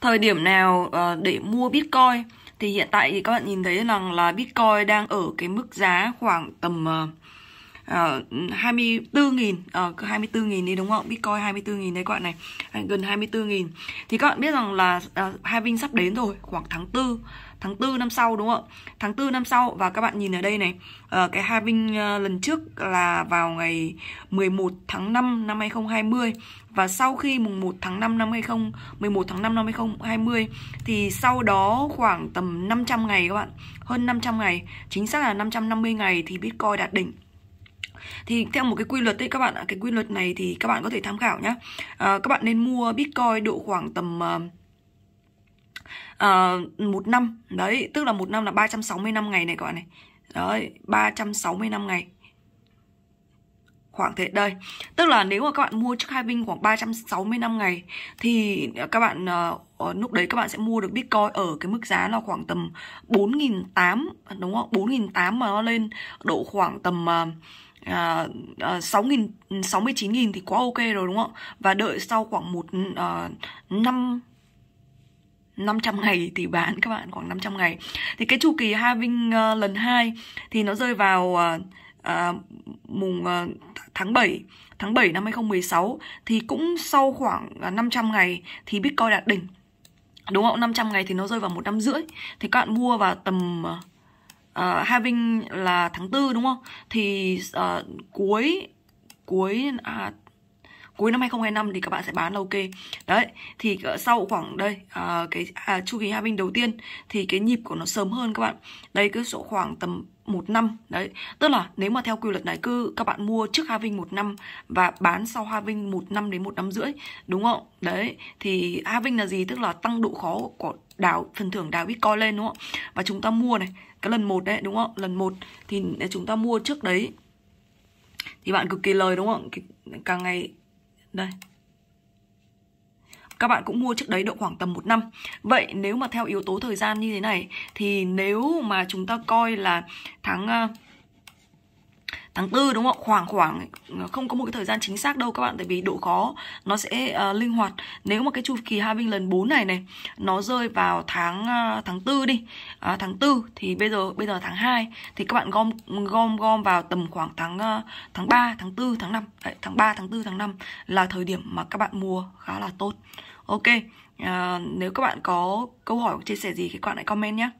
thời điểm nào ờ, để mua Bitcoin thì hiện tại thì các bạn nhìn thấy rằng là Bitcoin đang ở cái mức giá khoảng tầm ờ, uh, 24.000 uh, 24.000 đi đúng không? Bitcoin 24.000 đấy các bạn này gần 24.000 thì các bạn biết rằng là uh, halving sắp đến rồi khoảng tháng 4 tháng 4 năm sau đúng không ạ? Tháng 4 năm sau và các bạn nhìn ở đây này, uh, cái halving uh, lần trước là vào ngày 11 tháng 5 năm 2020 và sau khi mùng 1 tháng 5 năm 20 11 tháng 5 năm 2020 thì sau đó khoảng tầm 500 ngày các bạn, hơn 500 ngày, chính xác là 550 ngày thì Bitcoin đạt đỉnh thì theo một cái quy luật đấy các bạn ạ cái quy luật này thì các bạn có thể tham khảo nhé à, ờ, các bạn nên mua bitcoin độ khoảng tầm uh, uh, một năm đấy tức là một năm là 360 năm ngày này các bạn này đấy 360 năm ngày khoảng thế đây tức là nếu mà các bạn mua trước hai vinh khoảng 360 năm ngày thì các bạn uh, lúc đấy các bạn sẽ mua được bitcoin ở cái mức giá là khoảng tầm 4.800 đúng không 4.800 mà nó lên độ khoảng tầm uh, à, à, 6.000 69.000 thì quá ok rồi đúng không và đợi sau khoảng một à, năm 500 ngày thì bán các bạn khoảng 500 ngày thì cái chu kỳ halving uh, à, lần 2 thì nó rơi vào uh, uh, mùng uh, tháng 7 tháng 7 năm 2016 thì cũng sau khoảng uh, 500 ngày thì Bitcoin đạt đỉnh đúng không 500 ngày thì nó rơi vào một năm rưỡi thì các bạn mua vào tầm uh, uh, ờ, having là tháng tư đúng không thì uh, cuối cuối à, cuối năm 2025 thì các bạn sẽ bán là ok đấy thì ờ, sau khoảng đây à, cái à, chu kỳ hai bình đầu tiên thì cái nhịp của nó sớm hơn các bạn đây cứ số khoảng tầm một năm đấy tức là nếu mà theo quy luật này cứ các bạn mua trước vinh một năm và bán sau vinh một năm đến một năm rưỡi đúng không đấy thì vinh là gì tức là tăng độ khó của đào phần thưởng đào bitcoin lên đúng không và chúng ta mua này cái lần một đấy đúng không lần một thì à, chúng ta mua trước đấy thì bạn cực kỳ lời đúng không càng ngày đây các bạn cũng mua trước đấy độ khoảng tầm một năm vậy nếu mà theo yếu tố thời gian như thế này thì nếu mà chúng ta coi là tháng ờ, tháng tư đúng không khoảng khoảng ờ, không có một cái thời gian chính xác đâu các bạn tại vì độ khó nó sẽ uh, linh hoạt nếu mà cái chu kỳ halving lần 4 này này nó rơi vào tháng uh, tháng tư đi uh, tháng tư thì bây giờ bây giờ tháng 2 thì các bạn gom gom gom vào tầm khoảng tháng uh, tháng 3 tháng 4 tháng 5 Đấy, tháng 3 tháng 4 tháng 5 là thời điểm mà các bạn mua khá là tốt ok uh, nếu các bạn có câu hỏi chia sẻ gì thì các bạn hãy comment nhé